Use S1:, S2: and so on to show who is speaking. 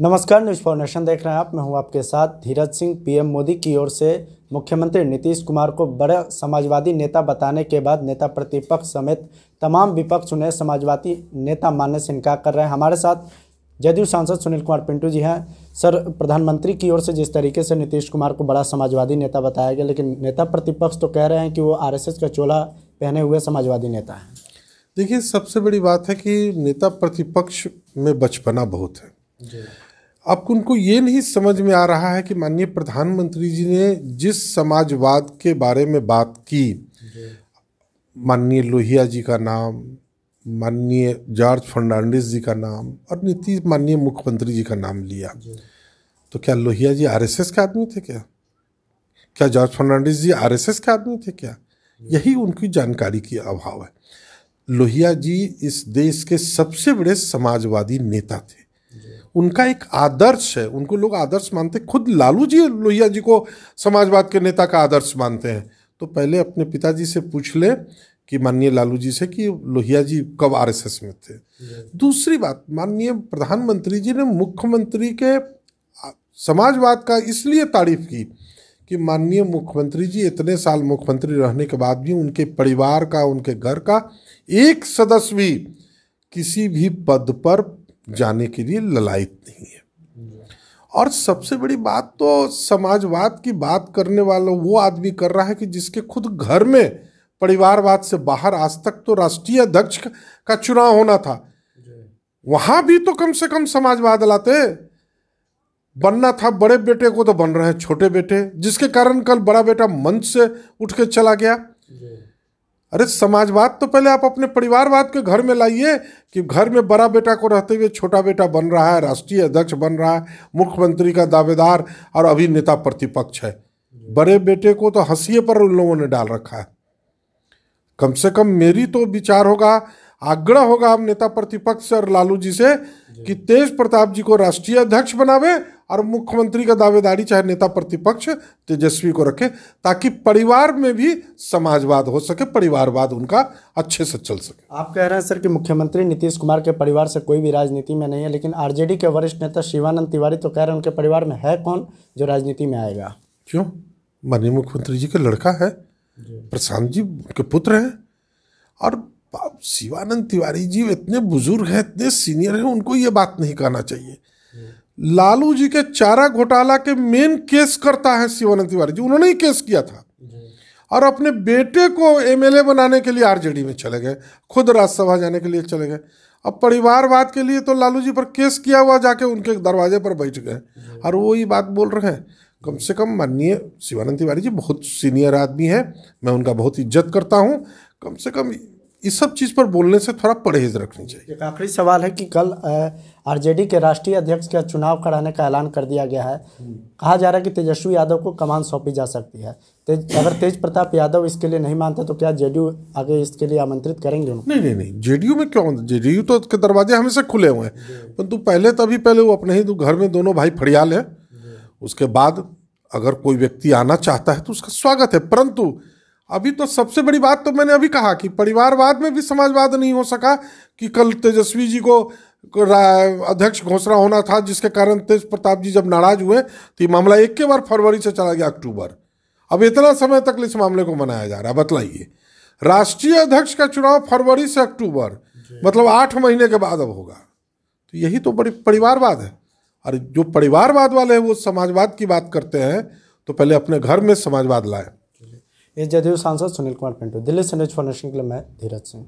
S1: नमस्कार news foundation देख रहे हैं आप मैं हूं आपके साथ धीरज सिंह पीएम मोदी की ओर से मुख्यमंत्री नीतीश कुमार को बड़े समाजवादी नेता बताने के बाद नेता प्रतिपक्ष समेत तमाम विपक्ष उन्हें समाजवादी नेता मानने से इनकार कर रहे हैं हमारे साथ जदयू सांसद सुनील कुमार पिंटू जी हैं सर प्रधानमंत्री की ओर से जिस तरीके से नीतीश कुमार को बड़ा समाजवादी नेता बताया गया लेकिन नेता प्रतिपक्ष तो कह रहे हैं कि वो आर का चोला
S2: पहने हुए समाजवादी नेता हैं देखिए सबसे बड़ी बात है कि नेता प्रतिपक्ष में बचपना बहुत है अब उनको ये नहीं समझ में आ रहा है कि माननीय प्रधानमंत्री जी ने जिस समाजवाद के बारे में बात की माननीय लोहिया जी का नाम माननीय जॉर्ज फर्नांडिस जी का नाम और नीतीश माननीय मुख्यमंत्री जी का नाम लिया तो क्या लोहिया जी आरएसएस के आदमी थे क्या क्या जॉर्ज फर्नांडिस जी आरएसएस के आदमी थे क्या यही उनकी जानकारी की अभाव है लोहिया जी इस देश के सबसे बड़े समाजवादी नेता थे उनका एक आदर्श है उनको लोग आदर्श मानते खुद लालू जी लोहिया जी को समाजवाद के नेता का आदर्श मानते हैं तो पहले अपने पिताजी से पूछ ले कि माननीय लालू जी से कि लोहिया जी कब आर में थे दूसरी बात माननीय प्रधानमंत्री जी ने मुख्यमंत्री के समाजवाद का इसलिए तारीफ की कि माननीय मुख्यमंत्री जी इतने साल मुख्यमंत्री रहने के बाद भी उनके परिवार का उनके घर का एक सदस्य भी किसी भी पद पर जाने के लिए ललायत नहीं है और सबसे बड़ी बात तो समाजवाद की बात करने वाला वो आदमी कर रहा है कि जिसके खुद घर में परिवारवाद से बाहर आज तक तो राष्ट्रीय अध्यक्ष का चुनाव होना था वहां भी तो कम से कम समाजवाद लाते बनना था बड़े बेटे को तो बन रहे हैं छोटे बेटे जिसके कारण कल बड़ा बेटा मंच से उठ के चला गया अरे समाजवाद तो पहले आप अपने परिवारवाद के घर में लाइए कि घर में बड़ा बेटा को रहते हुए छोटा बेटा बन रहा है राष्ट्रीय अध्यक्ष बन रहा है मुख्यमंत्री का दावेदार और अभी नेता प्रतिपक्ष है बड़े बेटे को तो हंसीए पर उन लोगों ने डाल रखा है कम से कम मेरी तो विचार होगा आग्रह होगा हम नेता प्रतिपक्ष और लालू जी से कि तेज प्रताप जी को राष्ट्रीय अध्यक्ष बनावे और मुख्यमंत्री का दावेदारी चाहे नेता प्रतिपक्ष तेजस्वी को रखे ताकि परिवार में भी समाजवाद हो सके परिवारवाद उनका अच्छे से चल सके
S1: आप कह रहे हैं सर कि मुख्यमंत्री नीतीश कुमार के परिवार से कोई भी राजनीति में नहीं है लेकिन आरजेडी के वरिष्ठ नेता शिवानंद तिवारी तो कह रहे हैं उनके परिवार में है कौन जो राजनीति
S2: में आएगा क्यों माननीय मुख्यमंत्री जी का लड़का है प्रशांत जी उनके पुत्र हैं और शिवानंद तिवारी जी इतने बुजुर्ग हैं इतने सीनियर हैं उनको ये बात नहीं कहना चाहिए लालू जी के चारा घोटाला के मेन केस करता है शिवानंद तिवारी जी उन्होंने ही केस किया था और अपने बेटे को एमएलए बनाने के लिए आरजेडी में चले गए खुद राज्यसभा जाने के लिए चले गए अब परिवारवाद के लिए तो लालू जी पर केस किया हुआ जाके उनके दरवाजे पर बैठ गए और वो ही बात बोल रहे हैं कम से कम माननीय शिवानंद तिवारी जी बहुत सीनियर आदमी हैं मैं उनका बहुत इज्जत करता हूँ कम से कम इस सब चीज़ पर बोलने से थोड़ा परहेज रखनी चाहिए
S1: एक आखिरी सवाल है कि कल आरजेडी के राष्ट्रीय अध्यक्ष का चुनाव कराने का ऐलान कर दिया गया है कहा जा रहा है कि तेजस्वी यादव को कमान सौंपी जा सकती है तेज अगर तेज प्रताप यादव इसके लिए नहीं मानते तो क्या जेडीयू आगे इसके लिए आमंत्रित करेंगे उनको
S2: नहीं नहीं नहीं जेडीयू में क्यों जेडीयू तो के दरवाजे हमेशा खुले हुए हैं परंतु पहले तभी तो पहले वो अपने ही घर में दोनों भाई फड़ियाल हैं उसके बाद अगर कोई व्यक्ति आना चाहता है तो उसका स्वागत है परंतु अभी तो सबसे बड़ी बात तो मैंने अभी कहा कि परिवारवाद में भी समाजवाद नहीं हो सका कि कल तेजस्वी जी को अध्यक्ष घोषणा होना था जिसके कारण तेज प्रताप जी जब नाराज हुए तो ये मामला एक के बार फरवरी से चला गया अक्टूबर अब इतना समय तक इस मामले को मनाया जा रहा है बतलाइए राष्ट्रीय अध्यक्ष का चुनाव फरवरी से अक्टूबर मतलब आठ महीने के बाद अब होगा तो यही तो बड़ी परिवारवाद है और जो परिवारवाद वाले हैं वो समाजवाद की बात करते हैं तो पहले अपने घर में समाजवाद लाएं ये जदयू सांसद
S1: सुनील कुमार पिंटू दिल्ली से न्यूज फॉर नेशन के लिए मैं
S2: धीरज सिंह